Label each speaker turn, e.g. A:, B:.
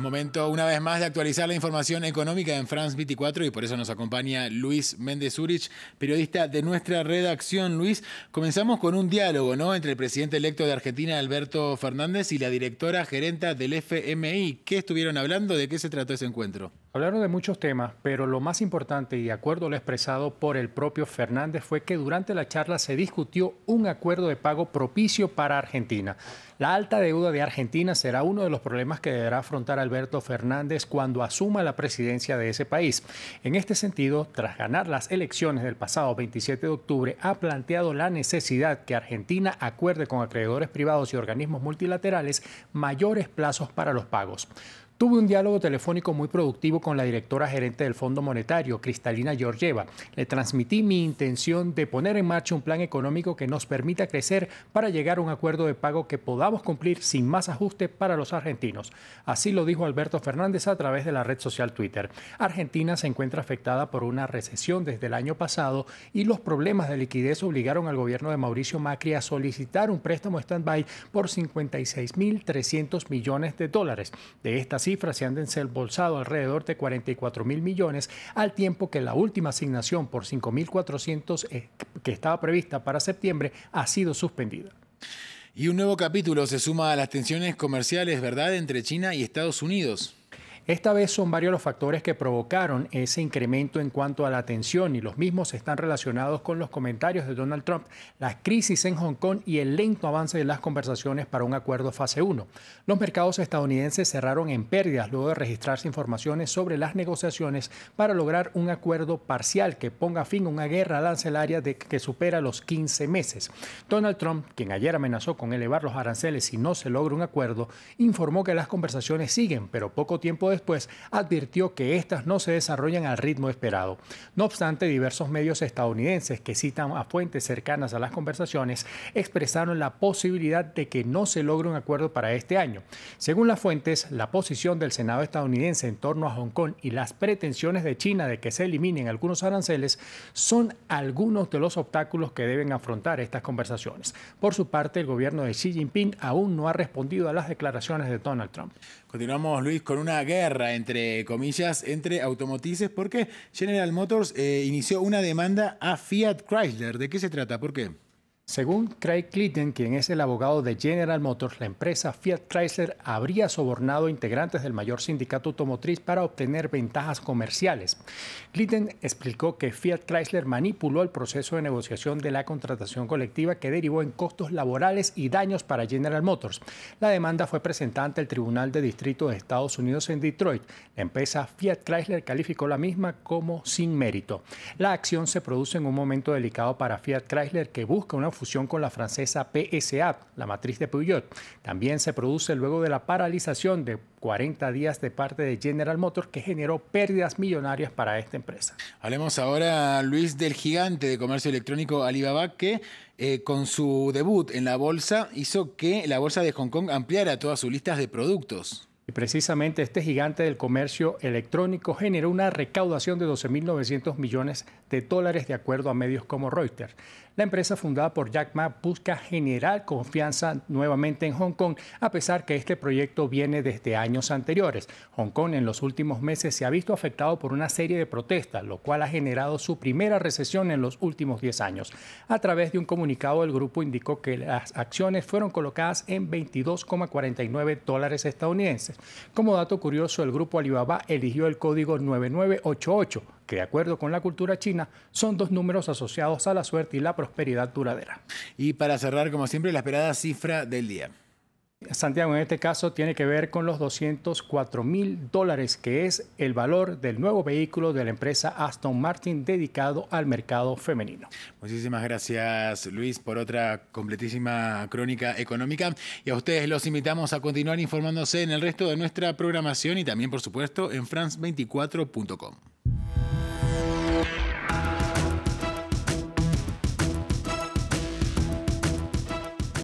A: momento una vez más de actualizar la información económica en France 24 y por eso nos acompaña Luis Méndez Urich, periodista de nuestra redacción. Luis, comenzamos con un diálogo ¿no? entre el presidente electo de Argentina, Alberto Fernández, y la directora gerenta del FMI. ¿Qué estuvieron hablando? ¿De qué se trató ese encuentro?
B: Hablaron de muchos temas, pero lo más importante, y de acuerdo lo expresado por el propio Fernández, fue que durante la charla se discutió un acuerdo de pago propicio para Argentina. La alta deuda de Argentina será uno de los problemas que deberá afrontar al Alberto Fernández cuando asuma la presidencia de ese país. En este sentido, tras ganar las elecciones del pasado 27 de octubre, ha planteado la necesidad que Argentina acuerde con acreedores privados y organismos multilaterales mayores plazos para los pagos. Tuve un diálogo telefónico muy productivo con la directora gerente del Fondo Monetario, Cristalina Georgieva. Le transmití mi intención de poner en marcha un plan económico que nos permita crecer para llegar a un acuerdo de pago que podamos cumplir sin más ajuste para los argentinos. Así lo dijo Alberto Fernández a través de la red social Twitter. Argentina se encuentra afectada por una recesión desde el año pasado y los problemas de liquidez obligaron al gobierno de Mauricio Macri a solicitar un préstamo stand-by por 56.300 millones de dólares. De esta cifra, Cifras se han desembolsado alrededor de 44 mil millones, al tiempo que la última asignación por 5.400 eh, que estaba prevista para septiembre
A: ha sido suspendida. Y un nuevo capítulo se suma a las tensiones comerciales, ¿verdad?, entre China y Estados Unidos. Esta vez son varios los factores que provocaron ese
B: incremento en cuanto a la atención y los mismos están relacionados con los comentarios de Donald Trump, la crisis en Hong Kong y el lento avance de las conversaciones para un acuerdo fase 1. Los mercados estadounidenses cerraron en pérdidas luego de registrarse informaciones sobre las negociaciones para lograr un acuerdo parcial que ponga fin a una guerra arancelaria de que supera los 15 meses. Donald Trump, quien ayer amenazó con elevar los aranceles si no se logra un acuerdo, informó que las conversaciones siguen, pero poco tiempo después pues advirtió que estas no se desarrollan al ritmo esperado. No obstante, diversos medios estadounidenses que citan a fuentes cercanas a las conversaciones expresaron la posibilidad de que no se logre un acuerdo para este año. Según las fuentes, la posición del Senado estadounidense en torno a Hong Kong y las pretensiones de China de que se eliminen algunos aranceles son algunos de los obstáculos que deben afrontar estas
A: conversaciones. Por su parte, el gobierno de Xi Jinping aún no ha respondido a las declaraciones de Donald Trump. Continuamos, Luis, con una guerra entre comillas, entre automotrices porque General Motors eh, inició una demanda a Fiat Chrysler. ¿De qué se trata? ¿Por qué? Según Craig Clinton, quien es el abogado de General Motors, la empresa Fiat Chrysler habría
B: sobornado integrantes del mayor sindicato automotriz para obtener ventajas comerciales. Clinton explicó que Fiat Chrysler manipuló el proceso de negociación de la contratación colectiva que derivó en costos laborales y daños para General Motors. La demanda fue presentada ante el Tribunal de Distrito de Estados Unidos en Detroit. La empresa Fiat Chrysler calificó la misma como sin mérito. La acción se produce en un momento delicado para Fiat Chrysler que busca una fusión con la francesa PSA, la matriz de Peugeot. También se produce luego de la paralización
A: de 40 días de parte de General Motors que generó pérdidas millonarias para esta empresa. Hablemos ahora, Luis, del gigante de comercio electrónico Alibaba que eh, con su debut en la bolsa hizo que la bolsa de Hong Kong ampliara todas sus listas de productos. Y precisamente este gigante del comercio electrónico generó una recaudación de
B: 12.900 millones de dólares de acuerdo a medios como Reuters. La empresa fundada por Jack Ma busca generar confianza nuevamente en Hong Kong, a pesar que este proyecto viene desde años anteriores. Hong Kong en los últimos meses se ha visto afectado por una serie de protestas, lo cual ha generado su primera recesión en los últimos 10 años. A través de un comunicado, el grupo indicó que las acciones fueron colocadas en 22,49 dólares estadounidenses. Como dato curioso, el grupo Alibaba eligió el código 9988 que de acuerdo con la cultura china son dos números asociados a la suerte y la prosperidad duradera. Y para cerrar, como siempre, la esperada cifra del día. Santiago, en este caso, tiene que ver con los 204 mil dólares, que es el valor del nuevo vehículo de la empresa
A: Aston Martin dedicado al mercado femenino. Muchísimas gracias, Luis, por otra completísima crónica económica. Y a ustedes los invitamos a continuar informándose en el resto de nuestra programación y también, por supuesto, en france24.com.